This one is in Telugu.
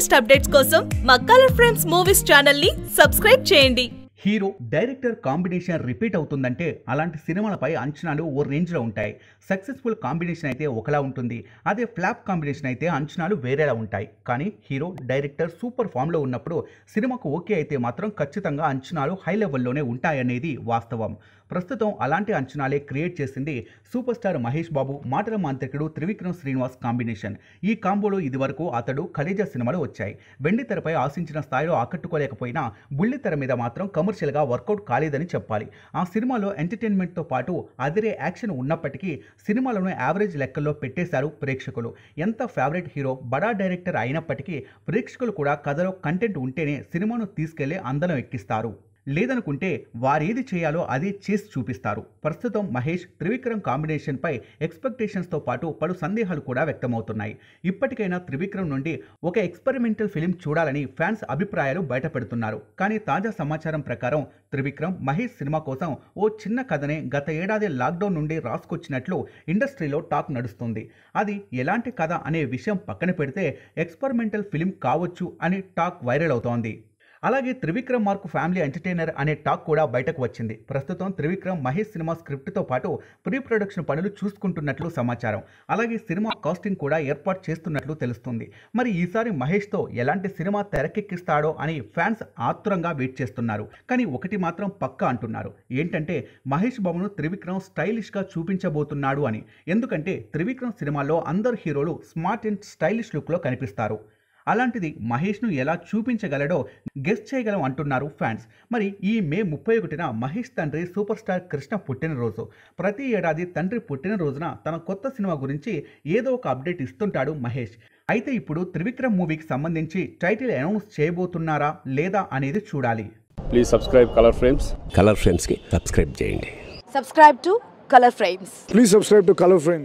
లేటెస్ట్ అప్డేట్స్ కోసం మా కలర్ ఫ్రెండ్స్ మూవీస్ ని సబ్స్క్రైబ్ చేయండి హీరో డైరెక్టర్ కాంబినేషన్ రిపీట్ అవుతుందంటే అలాంటి సినిమాలపై అంచనాలు ఓ రేంజ్లో ఉంటాయి సక్సెస్ఫుల్ కాంబినేషన్ అయితే ఒకలా ఉంటుంది అదే ఫ్లాప్ కాంబినేషన్ అయితే అంచనాలు వేరేలా ఉంటాయి కానీ హీరో డైరెక్టర్ సూపర్ ఫామ్లో ఉన్నప్పుడు సినిమాకు ఓకే అయితే మాత్రం ఖచ్చితంగా అంచనాలు హై లెవెల్లోనే ఉంటాయనేది వాస్తవం ప్రస్తుతం అలాంటి అంచనాలే క్రియేట్ చేసింది సూపర్ స్టార్ మహేష్ బాబు మాటల మాంత్రికుడు త్రివిక్రమ్ శ్రీనివాస్ కాంబినేషన్ ఈ కాంబోలో ఇదివరకు అతడు ఖలీజా సినిమాలు వచ్చాయి వెండి తెరపై ఆశించిన స్థాయిలో ఆకట్టుకోలేకపోయినా బుల్లి తెర మీద మాత్రం కమల్ కమర్షియల్గా వర్కౌట్ కాలేదని చెప్పాలి ఆ సినిమాలో ఎంటర్టైన్మెంట్తో పాటు అదిరే యాక్షన్ ఉన్నప్పటికీ సినిమాలను యావరేజ్ లెక్కల్లో పెట్టేశారు ప్రేక్షకులు ఎంత ఫేవరెట్ హీరో బడా డైరెక్టర్ అయినప్పటికీ ప్రేక్షకులు కూడా కథలో కంటెంట్ ఉంటేనే సినిమాను తీసుకెళ్లి అందలం ఎక్కిస్తారు లేదనుకుంటే వారేది చేయాలో అదే చేసి చూపిస్తారు ప్రస్తుతం మహేష్ త్రివిక్రమ్ కాంబినేషన్పై ఎక్స్పెక్టేషన్స్తో పాటు పలు సందేహాలు కూడా వ్యక్తమవుతున్నాయి ఇప్పటికైనా త్రివిక్రమ్ నుండి ఒక ఎక్స్పెరిమెంటల్ ఫిలిం చూడాలని ఫ్యాన్స్ అభిప్రాయాలు బయటపెడుతున్నారు కానీ తాజా సమాచారం ప్రకారం త్రివిక్రమ్ మహేష్ సినిమా కోసం ఓ చిన్న కథనే గత ఏడాది లాక్డౌన్ నుండి రాసుకొచ్చినట్లు ఇండస్ట్రీలో టాక్ నడుస్తుంది అది ఎలాంటి కథ అనే విషయం పక్కన పెడితే ఎక్స్పెరిమెంటల్ ఫిలిం కావచ్చు అని టాక్ వైరల్ అవుతోంది అలాగే త్రివిక్రమ్ మార్కు ఫ్యామిలీ ఎంటర్టైనర్ అనే టాక్ కూడా బయటకు వచ్చింది ప్రస్తుతం త్రివిక్రమ్ మహేష్ సినిమా స్క్రిప్ట్తో పాటు ప్రీ ప్రొడక్షన్ పనులు చూసుకుంటున్నట్లు సమాచారం అలాగే సినిమా కాస్టింగ్ కూడా ఏర్పాటు చేస్తున్నట్లు తెలుస్తుంది మరి ఈసారి మహేష్తో ఎలాంటి సినిమా తెరకెక్కిస్తాడో అని ఫ్యాన్స్ ఆతురంగా వెయిట్ చేస్తున్నారు కానీ ఒకటి మాత్రం పక్కా అంటున్నారు ఏంటంటే మహేష్ బాబును త్రివిక్రమ్ స్టైలిష్గా చూపించబోతున్నాడు అని ఎందుకంటే త్రివిక్రమ్ సినిమాలో అందరు హీరోలు స్మార్ట్ అండ్ స్టైలిష్ లుక్లో కనిపిస్తారు అలాంటిది మహేష్ను ఎలా చూపించగలడో గెస్ట్ చేయగలం అంటున్నారు ఫ్యాన్స్ మరి ఈ మే ముప్పై ఒకటిన మహేష్ తండ్రి సూపర్ స్టార్ కృష్ణ పుట్టినరోజు ప్రతి ఏడాది తండ్రి పుట్టినరోజున తన కొత్త సినిమా గురించి ఏదో ఒక అప్డేట్ ఇస్తుంటాడు మహేష్ అయితే ఇప్పుడు త్రివిక్రమ్ మూవీకి సంబంధించి టైటిల్ అనౌన్స్ చేయబోతున్నారా లేదా అనేది చూడాలి please subscribe colour frames colour ఫ్రేమ్స్కి సబ్స్క్రైబ్ చేయండి subscribe to colour frames please subscribe to colour frames